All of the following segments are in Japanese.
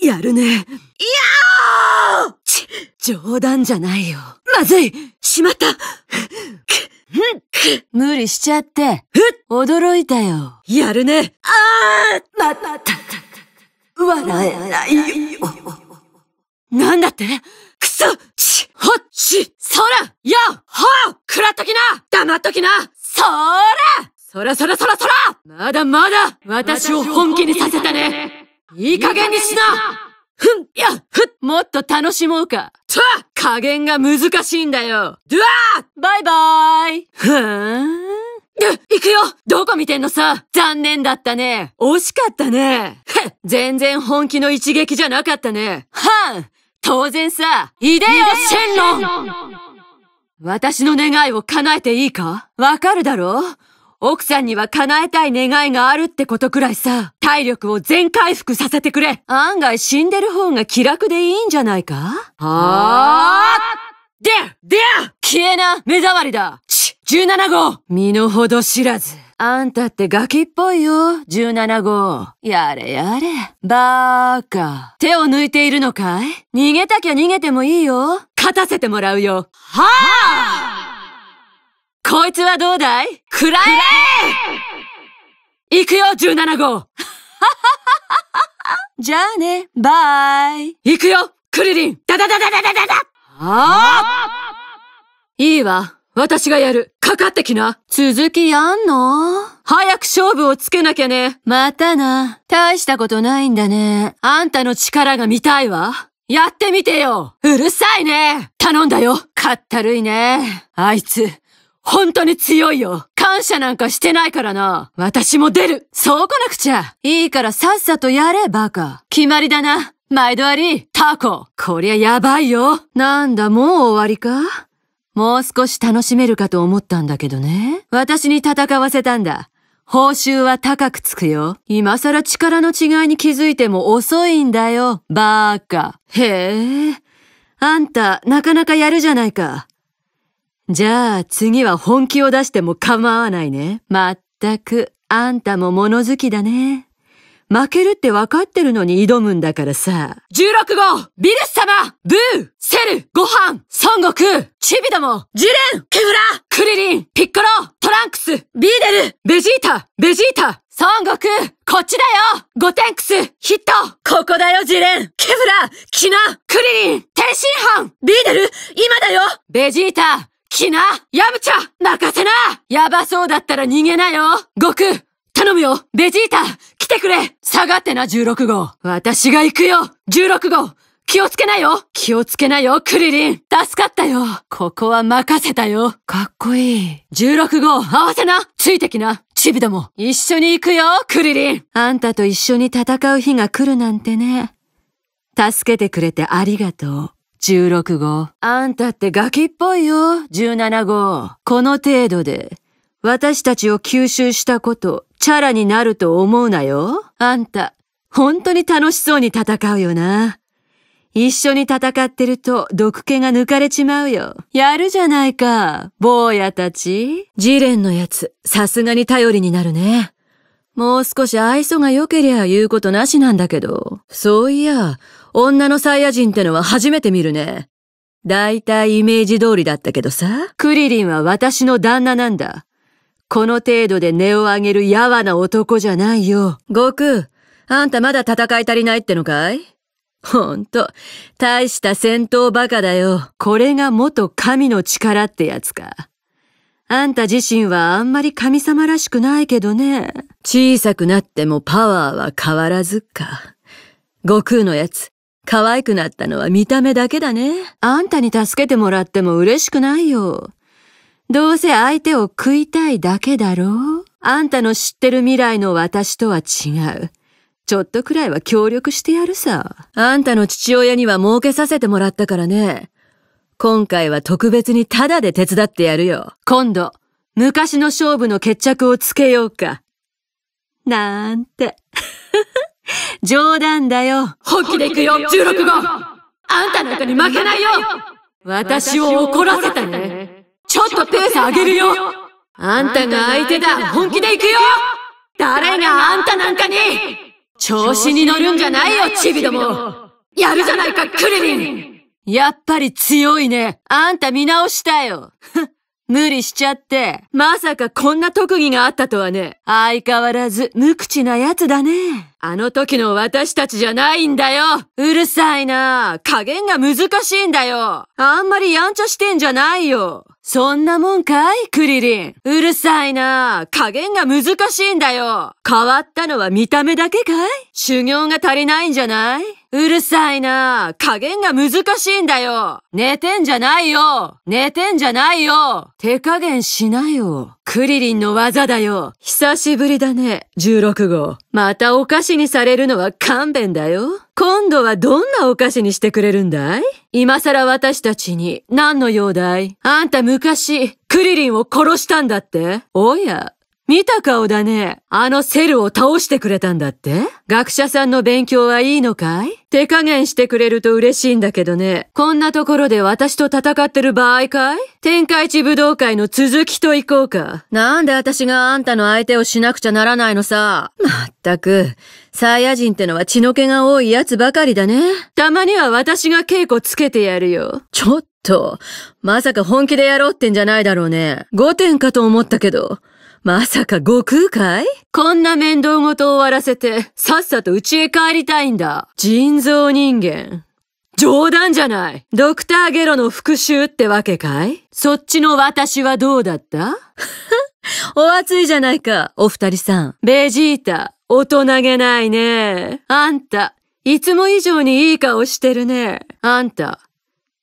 やるね。いやーち、冗談じゃないよ。まずいしまった無理しちゃって。驚いたよ。やるね。あーまったた、笑えないよ。なんだってくそち、ほっち、そら、や、ほくらっときな黙っときなそーらそらそらそらそらまだまだ私を本気にさせたねいい加減にしなふんやふっもっと楽しもうかと加減が難しいんだよドゥアーバイバーイふーん行くよどこ見てんのさ残念だったね惜しかったねへ全然本気の一撃じゃなかったねはん当然さ、いでよ、シェンロン私の願いを叶えていいかわかるだろう奥さんには叶えたい願いがあるってことくらいさ、体力を全回復させてくれ案外死んでる方が気楽でいいんじゃないかはぁでで消えな目障りだち、17号身の程知らず。あんたってガキっぽいよ、17号。やれやれ。バーカ。手を抜いているのかい逃げたきゃ逃げてもいいよ。勝たせてもらうよ。はあこいつはどうだいくらえ行くよ、17号はははじゃあね、バイ。行くよ、クリリンダダダダダダダダああいいわ。私がやるかかってきな続きやんの早く勝負をつけなきゃねまたな。大したことないんだね。あんたの力が見たいわ。やってみてようるさいね頼んだよかったるいね。あいつ、本当に強いよ感謝なんかしてないからな。私も出るそうこなくちゃいいからさっさとやれ、バカ。決まりだな。毎度あり、タコ。こりゃやばいよ。なんだ、もう終わりかもう少し楽しめるかと思ったんだけどね。私に戦わせたんだ。報酬は高くつくよ。今更力の違いに気づいても遅いんだよ。バーカ。へえ。あんた、なかなかやるじゃないか。じゃあ、次は本気を出しても構わないね。まったく、あんたも物好きだね。負けるって分かってるのに挑むんだからさ。16号ビルス様ブーセルご飯孫悟空チビどもジレンケフラクリリンピッコロトランクスビーデルベジータベジータ孫悟空こっちだよゴテンクスヒットここだよジレンケフラキナクリリン天津飯ビーデル今だよベジータキナヤムチャ泣かせなやばそうだったら逃げなよ悟空頼むよベジータ来てくれ下がってな、16号私が行くよ !16 号気をつけなよ気をつけなよ、クリリン助かったよここは任せたよかっこいい。16号、合わせなついてきなチビども一緒に行くよ、クリリンあんたと一緒に戦う日が来るなんてね。助けてくれてありがとう。16号。あんたってガキっぽいよ、17号。この程度で、私たちを吸収したこと、チャラになると思うなよ。あんた、本当に楽しそうに戦うよな。一緒に戦ってると毒気が抜かれちまうよ。やるじゃないか、坊やたち。ジレンのやつ、さすがに頼りになるね。もう少し愛想が良けりゃ言うことなしなんだけど。そういや、女のサイヤ人ってのは初めて見るね。だいたいイメージ通りだったけどさ。クリリンは私の旦那なんだ。この程度で根を上げるやわな男じゃないよ。悟空、あんたまだ戦い足りないってのかいほんと、大した戦闘バカだよ。これが元神の力ってやつか。あんた自身はあんまり神様らしくないけどね。小さくなってもパワーは変わらずか。悟空のやつ、可愛くなったのは見た目だけだね。あんたに助けてもらっても嬉しくないよ。どうせ相手を食いたいだけだろうあんたの知ってる未来の私とは違う。ちょっとくらいは協力してやるさ。あんたの父親には儲けさせてもらったからね。今回は特別にタダで手伝ってやるよ。今度、昔の勝負の決着をつけようか。なんて。冗談だよ。本気で行くよ、16号あんたなんかに負けないよ私を怒らせたね。ちょっとペース上げるよあんたが相手だ本気で行くよ誰があんたなんかに調子に乗るんじゃないよ、チビどもやるじゃないか、クリリンやっぱり強いね。あんた見直したよ。無理しちゃって。まさかこんな特技があったとはね。相変わらず無口な奴だね。あの時の私たちじゃないんだよ。うるさいな。加減が難しいんだよ。あんまりやんちゃしてんじゃないよ。そんなもんかいクリリン。うるさいな。加減が難しいんだよ。変わったのは見た目だけかい修行が足りないんじゃないうるさいな。加減が難しいんだよ。寝てんじゃないよ。寝てんじゃないよ。手加減しなよ。クリリンの技だよ。久しぶりだね、16号。またお菓子にされるのは勘弁だよ。今度はどんなお菓子にしてくれるんだい今更私たちに何の用だいあんた昔クリリンを殺したんだっておや見た顔だね。あのセルを倒してくれたんだって学者さんの勉強はいいのかい手加減してくれると嬉しいんだけどね。こんなところで私と戦ってる場合かい天下一武道会の続きと行こうか。なんで私があんたの相手をしなくちゃならないのさ。まったく。サイヤ人ってのは血の気が多い奴ばかりだね。たまには私が稽古つけてやるよ。ちょっと、まさか本気でやろうってんじゃないだろうね。5点かと思ったけど。まさか悟空かいこんな面倒ごと終わらせて、さっさと家へ帰りたいんだ。人造人間。冗談じゃない。ドクターゲロの復讐ってわけかいそっちの私はどうだった お熱いじゃないか、お二人さん。ベジータ、大人げないね。あんた、いつも以上にいい顔してるね。あんた、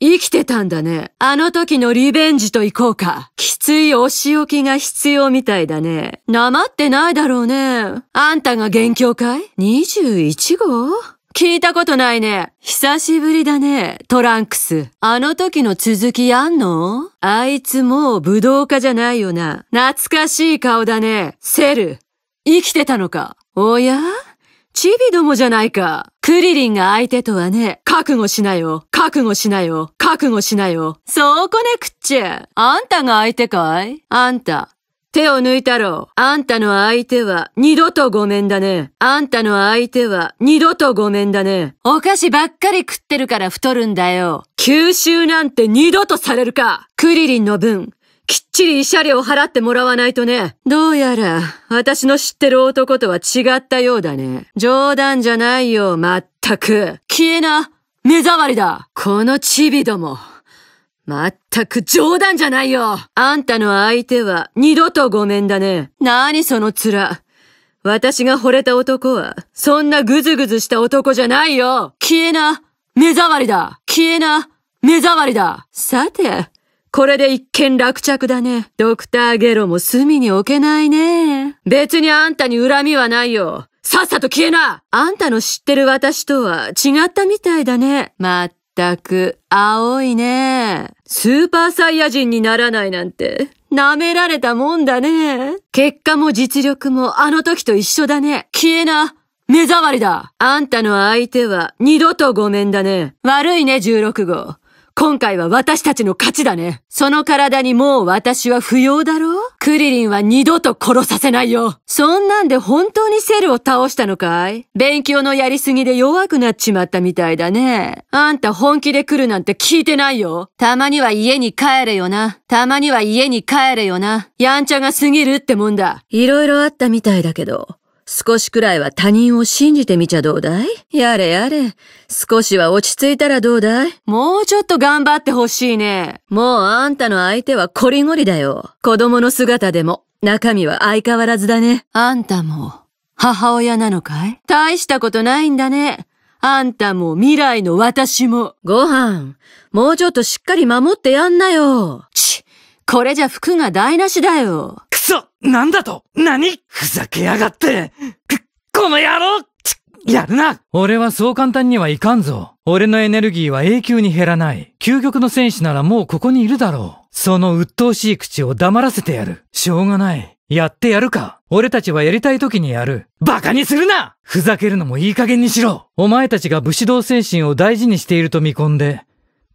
生きてたんだね。あの時のリベンジと行こうか。きついお仕置きが必要みたいだね。なまってないだろうね。あんたが元凶かい ?21 号聞いたことないね。久しぶりだね、トランクス。あの時の続きやんのあいつもう武道家じゃないよな。懐かしい顔だね。セル、生きてたのかおやチビどもじゃないか。クリリンが相手とはね、覚悟しなよ、覚悟しなよ、覚悟しなよ。そうこねくっちあんたが相手かいあんた。手を抜いたろう。あんたの相手は二度とごめんだね。あんたの相手は二度とごめんだね。お菓子ばっかり食ってるから太るんだよ。吸収なんて二度とされるか。クリリンの分、きっちり慰謝料払ってもらわないとね。どうやら、私の知ってる男とは違ったようだね。冗談じゃないよ、まったく。消えな、目障りだ。このチビども。まったく冗談じゃないよ。あんたの相手は二度とごめんだね。何その面。私が惚れた男は、そんなぐずぐずした男じゃないよ消えな目障りだ消えな目障りださて、これで一件落着だね。ドクターゲロも隅に置けないね。別にあんたに恨みはないよ。さっさと消えなあんたの知ってる私とは違ったみたいだね。まったく、青いね。スーパーサイヤ人にならないなんて、舐められたもんだね。結果も実力もあの時と一緒だね。消えな目障りだあんたの相手は二度とごめんだね。悪いね、16号。今回は私たちの勝ちだね。その体にもう私は不要だろクリリンは二度と殺させないよ。そんなんで本当にセルを倒したのかい勉強のやりすぎで弱くなっちまったみたいだね。あんた本気で来るなんて聞いてないよ。たまには家に帰れよな。たまには家に帰れよな。やんちゃが過ぎるってもんだ。色々あったみたいだけど、少しくらいは他人を信じてみちゃどうだいやれやれ。少しは落ち着いたらどうだいもうちょっと頑張ってほしいね。もうあんたの相手はこりごりだよ。子供の姿でも、中身は相変わらずだね。あんたも、母親なのかい大したことないんだね。あんたも未来の私も。ご飯、もうちょっとしっかり守ってやんなよ。ち、これじゃ服が台無しだよ。そ、なんだと何ふざけやがってく、この野郎やるな俺はそう簡単にはいかんぞ。俺のエネルギーは永久に減らない。究極の戦士ならもうここにいるだろう。その鬱陶しい口を黙らせてやる。しょうがない。やってやるか。俺たちはやりたい時にやる。馬鹿にするなふざけるのもいい加減にしろお前たちが武士道精神を大事にしていると見込んで、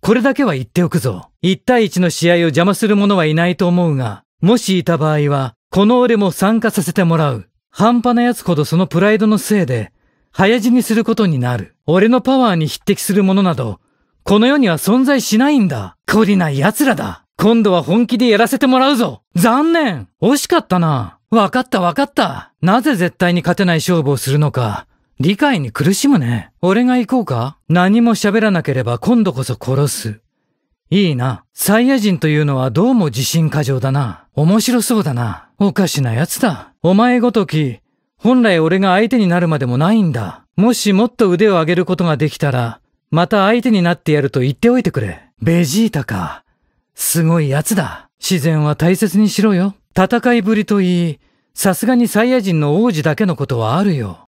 これだけは言っておくぞ。1対1の試合を邪魔する者はいないと思うが、もしいた場合は、この俺も参加させてもらう。半端な奴ほどそのプライドのせいで、早死にすることになる。俺のパワーに匹敵するものなど、この世には存在しないんだ。懲りない奴らだ。今度は本気でやらせてもらうぞ残念惜しかったな。わかったわかった。なぜ絶対に勝てない勝負をするのか、理解に苦しむね。俺が行こうか何も喋らなければ今度こそ殺す。いいな。サイヤ人というのはどうも自信過剰だな。面白そうだな。おかしな奴だ。お前ごとき、本来俺が相手になるまでもないんだ。もしもっと腕を上げることができたら、また相手になってやると言っておいてくれ。ベジータか。すごい奴だ。自然は大切にしろよ。戦いぶりといい、さすがにサイヤ人の王子だけのことはあるよ。